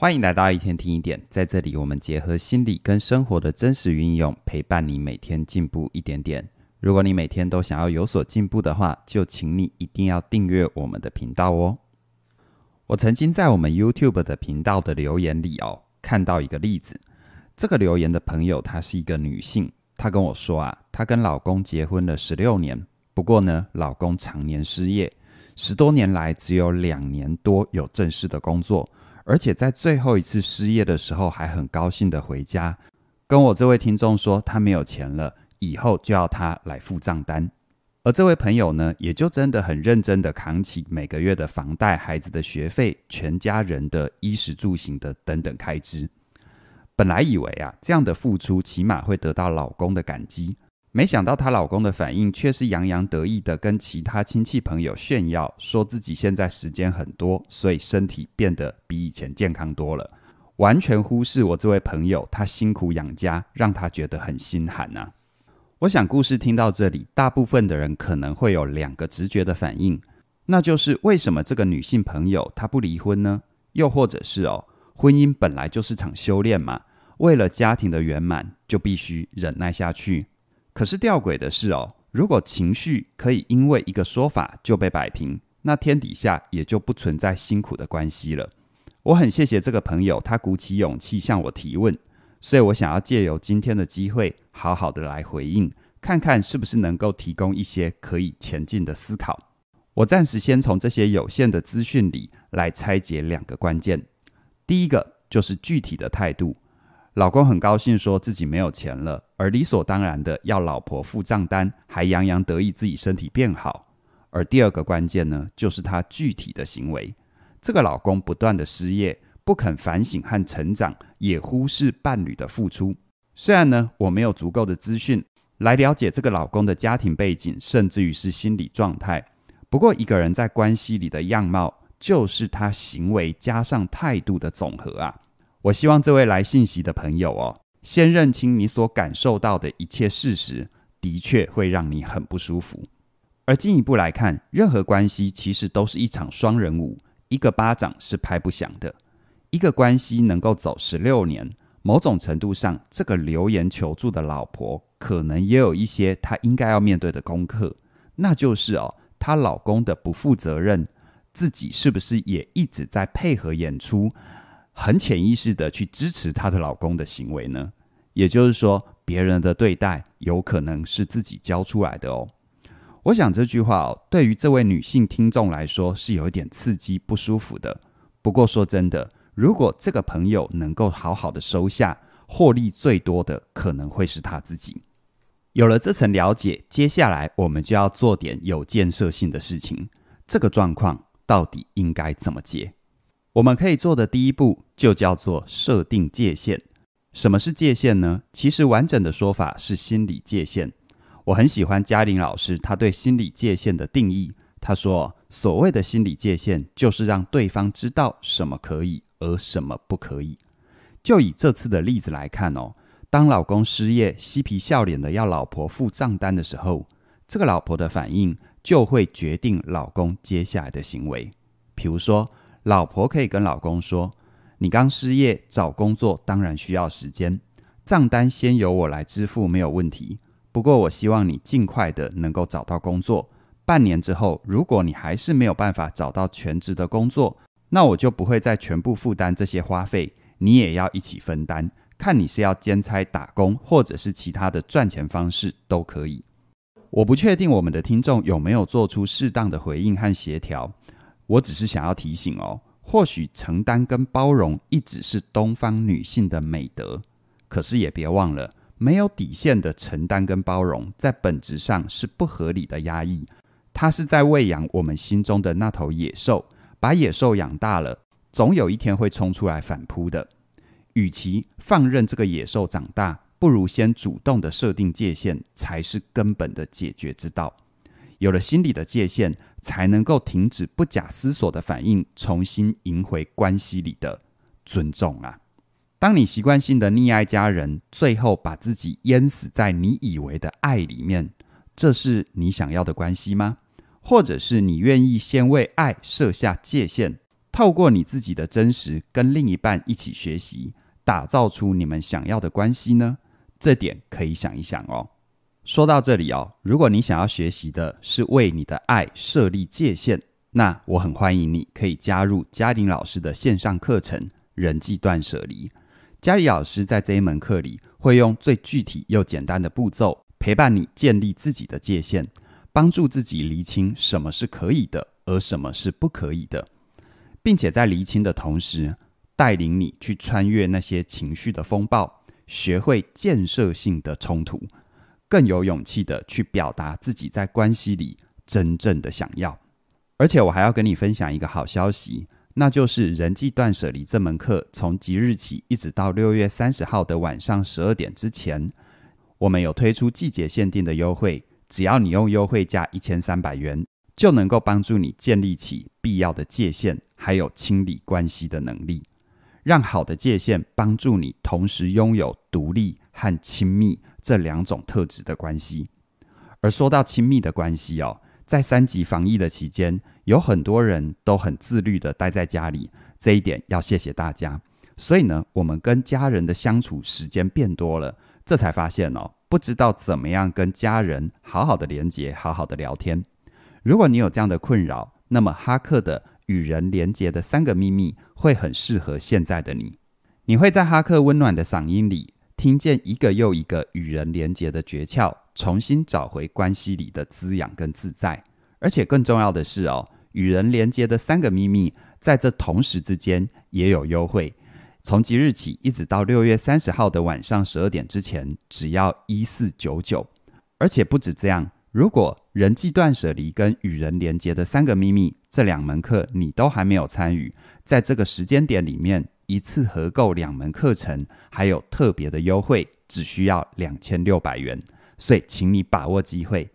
欢迎来到一天听一点，在这里我们结合心理跟生活的真实运用，陪伴你每天进步一点点。如果你每天都想要有所进步的话，就请你一定要订阅我们的频道哦。我曾经在我们 YouTube 的频道的留言里哦，看到一个例子，这个留言的朋友她是一个女性，她跟我说啊，她跟老公结婚了十六年，不过呢，老公常年失业，十多年来只有两年多有正式的工作。而且在最后一次失业的时候，还很高兴的回家，跟我这位听众说他没有钱了，以后就要他来付账单。而这位朋友呢，也就真的很认真的扛起每个月的房贷、孩子的学费、全家人的衣食住行的等等开支。本来以为啊，这样的付出起码会得到老公的感激。没想到她老公的反应却是洋洋得意的，跟其他亲戚朋友炫耀，说自己现在时间很多，所以身体变得比以前健康多了，完全忽视我这位朋友，他辛苦养家，让他觉得很心寒呐。我想，故事听到这里，大部分的人可能会有两个直觉的反应，那就是为什么这个女性朋友她不离婚呢？又或者是哦，婚姻本来就是场修炼嘛，为了家庭的圆满，就必须忍耐下去。可是吊诡的是哦，如果情绪可以因为一个说法就被摆平，那天底下也就不存在辛苦的关系了。我很谢谢这个朋友，他鼓起勇气向我提问，所以我想要借由今天的机会，好好的来回应，看看是不是能够提供一些可以前进的思考。我暂时先从这些有限的资讯里来拆解两个关键，第一个就是具体的态度。老公很高兴，说自己没有钱了，而理所当然的要老婆付账单，还洋洋得意自己身体变好。而第二个关键呢，就是他具体的行为。这个老公不断的失业，不肯反省和成长，也忽视伴侣的付出。虽然呢，我没有足够的资讯来了解这个老公的家庭背景，甚至于是心理状态。不过，一个人在关系里的样貌，就是他行为加上态度的总和啊。我希望这位来信息的朋友哦，先认清你所感受到的一切事实，的确会让你很不舒服。而进一步来看，任何关系其实都是一场双人舞，一个巴掌是拍不响的。一个关系能够走十六年，某种程度上，这个留言求助的老婆可能也有一些她应该要面对的功课，那就是哦，她老公的不负责任，自己是不是也一直在配合演出？很潜意识的去支持她的老公的行为呢，也就是说，别人的对待有可能是自己教出来的哦。我想这句话哦，对于这位女性听众来说是有一点刺激不舒服的。不过说真的，如果这个朋友能够好好的收下，获利最多的可能会是她自己。有了这层了解，接下来我们就要做点有建设性的事情。这个状况到底应该怎么解？我们可以做的第一步就叫做设定界限。什么是界限呢？其实完整的说法是心理界限。我很喜欢嘉玲老师她对心理界限的定义。她说，所谓的心理界限就是让对方知道什么可以，而什么不可以。就以这次的例子来看哦，当老公失业，嬉皮笑脸的要老婆付账单的时候，这个老婆的反应就会决定老公接下来的行为。比如说，老婆可以跟老公说：“你刚失业，找工作当然需要时间。账单先由我来支付，没有问题。不过我希望你尽快的能够找到工作。半年之后，如果你还是没有办法找到全职的工作，那我就不会再全部负担这些花费，你也要一起分担。看你是要兼差打工，或者是其他的赚钱方式都可以。我不确定我们的听众有没有做出适当的回应和协调。”我只是想要提醒哦，或许承担跟包容一直是东方女性的美德，可是也别忘了，没有底线的承担跟包容，在本质上是不合理的压抑，它是在喂养我们心中的那头野兽，把野兽养大了，总有一天会冲出来反扑的。与其放任这个野兽长大，不如先主动的设定界限，才是根本的解决之道。有了心理的界限。才能够停止不假思索的反应，重新赢回关系里的尊重啊！当你习惯性的溺爱家人，最后把自己淹死在你以为的爱里面，这是你想要的关系吗？或者是你愿意先为爱设下界限，透过你自己的真实，跟另一半一起学习，打造出你们想要的关系呢？这点可以想一想哦。说到这里哦，如果你想要学习的是为你的爱设立界限，那我很欢迎你可以加入嘉玲老师的线上课程《人际断舍离》。嘉玲老师在这一门课里会用最具体又简单的步骤，陪伴你建立自己的界限，帮助自己厘清什么是可以的，而什么是不可以的，并且在厘清的同时，带领你去穿越那些情绪的风暴，学会建设性的冲突。更有勇气的去表达自己在关系里真正的想要，而且我还要跟你分享一个好消息，那就是《人际断舍离》这门课从即日起一直到六月三十号的晚上十二点之前，我们有推出季节限定的优惠，只要你用优惠价一千三百元，就能够帮助你建立起必要的界限，还有清理关系的能力，让好的界限帮助你同时拥有独立。和亲密这两种特质的关系。而说到亲密的关系哦，在三级防疫的期间，有很多人都很自律的待在家里，这一点要谢谢大家。所以呢，我们跟家人的相处时间变多了，这才发现哦，不知道怎么样跟家人好好的连接，好好的聊天。如果你有这样的困扰，那么哈克的与人连接的三个秘密会很适合现在的你。你会在哈克温暖的嗓音里。听见一个又一个与人连接的诀窍，重新找回关系里的滋养跟自在，而且更重要的是哦，与人连接的三个秘密，在这同时之间也有优惠，从即日起一直到六月三十号的晚上十二点之前，只要一四九九，而且不止这样，如果人际断舍离跟与人连接的三个秘密这两门课你都还没有参与，在这个时间点里面。一次合购两门课程，还有特别的优惠，只需要两千六百元，所以请你把握机会。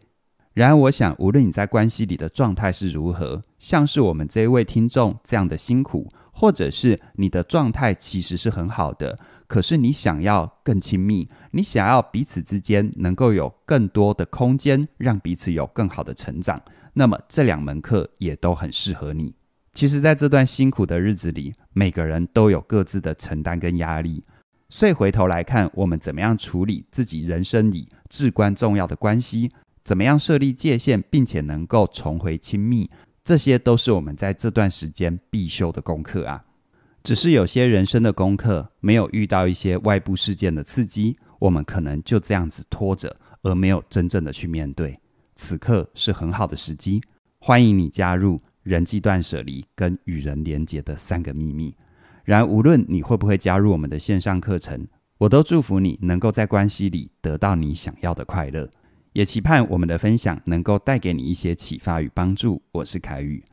然而，我想无论你在关系里的状态是如何，像是我们这一位听众这样的辛苦，或者是你的状态其实是很好的，可是你想要更亲密，你想要彼此之间能够有更多的空间，让彼此有更好的成长，那么这两门课也都很适合你。其实，在这段辛苦的日子里，每个人都有各自的承担跟压力。所以回头来看，我们怎么样处理自己人生里至关重要的关系，怎么样设立界限，并且能够重回亲密，这些都是我们在这段时间必修的功课啊。只是有些人生的功课，没有遇到一些外部事件的刺激，我们可能就这样子拖着，而没有真正的去面对。此刻是很好的时机，欢迎你加入。人际断舍离跟与人连结的三个秘密。然而，无论你会不会加入我们的线上课程，我都祝福你能够在关系里得到你想要的快乐，也期盼我们的分享能够带给你一些启发与帮助。我是凯宇。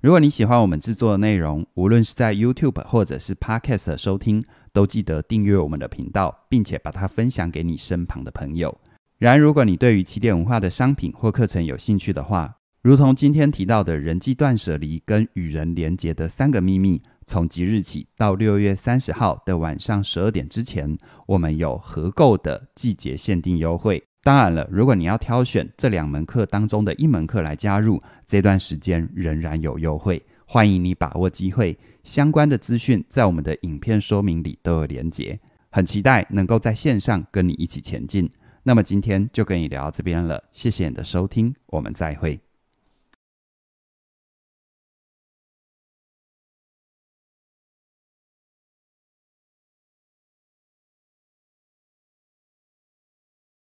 如果你喜欢我们制作的内容，无论是在 YouTube 或者是 Podcast 收听，都记得订阅我们的频道，并且把它分享给你身旁的朋友。然，而，如果你对于起点文化的商品或课程有兴趣的话，如同今天提到的人际断舍离跟与人连结的三个秘密，从即日起到六月三十号的晚上十二点之前，我们有合购的季节限定优惠。当然了，如果你要挑选这两门课当中的一门课来加入，这段时间仍然有优惠，欢迎你把握机会。相关的资讯在我们的影片说明里都有连结，很期待能够在线上跟你一起前进。那么今天就跟你聊到这边了，谢谢你的收听，我们再会。